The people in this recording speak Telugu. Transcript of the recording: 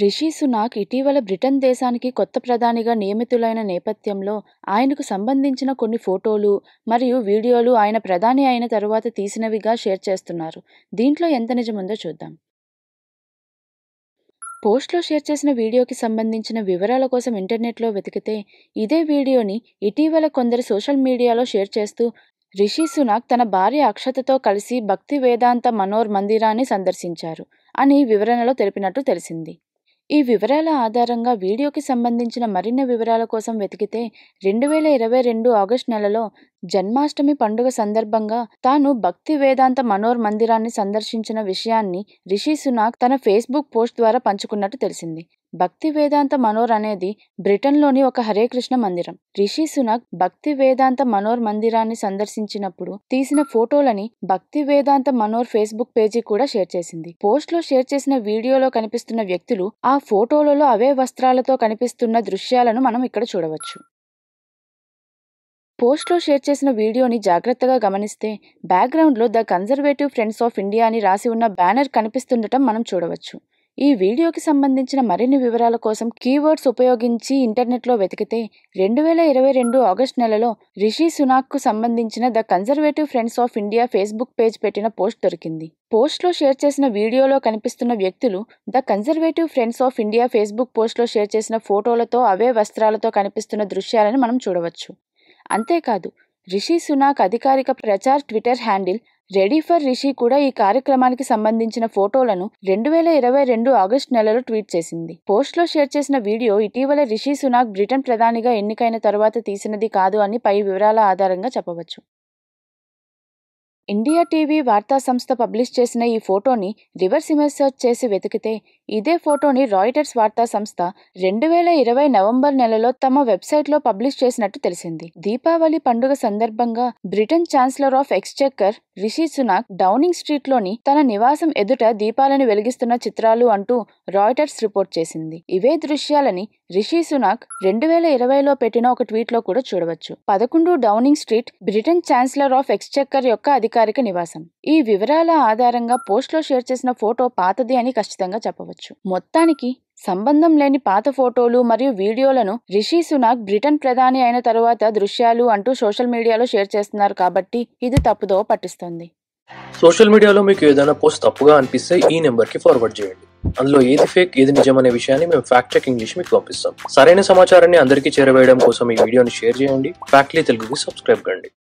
రిషి సునాక్ ఇటీవల బ్రిటన్ దేశానికి కొత్త ప్రధానిగా నియమితులైన నేపథ్యంలో ఆయనకు సంబంధించిన కొన్ని ఫోటోలు మరియు వీడియోలు ఆయన ప్రధాని అయిన తరువాత తీసినవిగా షేర్ చేస్తున్నారు దీంట్లో ఎంత నిజముందో చూద్దాం పోస్ట్లో షేర్ చేసిన వీడియోకి సంబంధించిన వివరాల కోసం ఇంటర్నెట్లో వెతికితే ఇదే వీడియోని ఇటీవల కొందరు సోషల్ మీడియాలో షేర్ చేస్తూ రిషి సునాక్ తన భార్య అక్షతతో కలిసి భక్తి వేదాంత మనోర్ మందిరాన్ని సందర్శించారు అని వివరణలో తెలిపినట్టు తెలిసింది ఈ వివరాల ఆధారంగా వీడియోకి సంబంధించిన మరిన్ని వివరాల కోసం వెతికితే రెండు వేల ఇరవై రెండు ఆగస్టు నెలలో జన్మాష్టమి పండుగ సందర్భంగా తాను భక్తి వేదాంత మనోర్ మందిరాన్ని సందర్శించిన విషయాన్ని రిషి సునాక్ తన ఫేస్బుక్ పోస్ట్ ద్వారా పంచుకున్నట్టు తెలిసింది భక్తి వేదాంత మనోర్ అనేది బ్రిటన్లోని ఒక హరే కృష్ణ మందిరం రిషి సునాక్ భక్తి వేదాంత మనోర్ మందిరాన్ని సందర్శించినప్పుడు తీసిన ఫోటోలని Bhaktivedanta Manor Facebook page కూడా షేర్ చేసింది పోస్ట్లో షేర్ చేసిన వీడియోలో కనిపిస్తున్న వ్యక్తులు ఆ ఫోటోలలో అవే వస్త్రాలతో కనిపిస్తున్న దృశ్యాలను మనం ఇక్కడ చూడవచ్చు పోస్ట్లో షేర్ చేసిన వీడియోని జాగ్రత్తగా గమనిస్తే బ్యాక్గ్రౌండ్లో the Conservative Friends of India అని రాసి ఉన్న బ్యానర్ కనిపిస్తుండటం మనం చూడవచ్చు ఈ వీడియోకి సంబంధించిన మరిన్ని వివరాల కోసం కీవర్డ్స్ ఉపయోగించి ఇంటర్నెట్లో వెతికితే రెండు వేల ఇరవై రెండు ఆగస్ట్ నెలలో రిషి సునాక్కు సంబంధించిన the Conservative Friends of India Facebook page పెట్టిన పోస్ట్ దొరికింది పోస్ట్లో షేర్ చేసిన వీడియోలో కనిపిస్తున్న వ్యక్తులు the Conservative Friends of India Facebook పోస్ట్లో షేర్ చేసిన ఫోటోలతో అవే వస్త్రాలతో కనిపిస్తున్న దృశ్యాలను మనం చూడవచ్చు అంతేకాదు రిషి సునాక్ అధికారిక ప్రచార్ Twitter handle ready for Rishi కూడా ఈ కార్యక్రమానికి సంబంధించిన ఫోటోలను రెండు వేల ఇరవై రెండు ఆగస్టు నెలలో ట్వీట్ చేసింది పోస్ట్లో షేర్ చేసిన వీడియో ఇటీవల రిషి సునాక్ బ్రిటన్ ప్రధానిగా ఎన్నికైన తర్వాత తీసినది కాదు అని పై వివరాల ఆధారంగా చెప్పవచ్చు ఇండియా టీవీ వార్తా సంస్థ పబ్లిష్ చేసిన ఈ ఫోటోని రివర్స్ ఇమేజ్ సెర్చ్ చేసి వెతికితే ఇదే ఫోటోని రాయిటర్స్ వార్తా సంస్థ రెండు వేల ఇరవై నవంబర్ నెలలో తమ వెబ్సైట్లో పబ్లిష్ చేసినట్టు తెలిసింది దీపావళి పండుగ సందర్భంగా Britain chancellor of exchequer Rishi Sunak Downing స్ట్రీట్లోని తన నివాసం ఎదుట దీపాలను వెలిగిస్తున్న చిత్రాలు అంటూ రాయిటర్స్ రిపోర్ట్ చేసింది ఇవే దృశ్యాలని రిషి సునాక్ రెండు వేల ఇరవైలో పెట్టిన ఒక ట్వీట్లో కూడా చూడవచ్చు పదకొండు Downing Street Britain chancellor of exchequer యొక్క అధిక అధికారిక నివాసం ఈ వివరాల ఆధారంగా పోస్ట్లో షేర్ చేసిన ఫోటో పాతది అని ఖచ్చితంగా చెప్పవచ్చు మొత్తానికి సంబంధం లేని పాత ఫోటోలు మరియు వీడియోలను రిషి సునాక్ బ్రిటన్ ప్రధాని అయిన తరువాత దృశ్యాలు అంటూ సోషల్ మీడియాలో షేర్ చేస్తున్నారు కాబట్టి ఇది తప్పుదో పట్టిస్తుంది సోషల్ మీడియాలో మీకు ఏదైనా పోస్ట్ తప్పుగా అనిపిస్తే ఈ నెంబర్ కి ఫార్వర్డ్ చేయండి అందులో ఏది ఫేక్ ఏది నిజం అనే విషయాన్ని మేము ఫ్యాక్ట్ చెకింగ్ చేసి మీకు పంపిస్తాం సరైన సమాచారాన్ని అందరికీ చేరవేయడం కోసం ఈ వీడియోని షేర్ చేయండి ఫ్యాక్ట్లీ తెలుగుకి సబ్స్క్రైబ్ కండి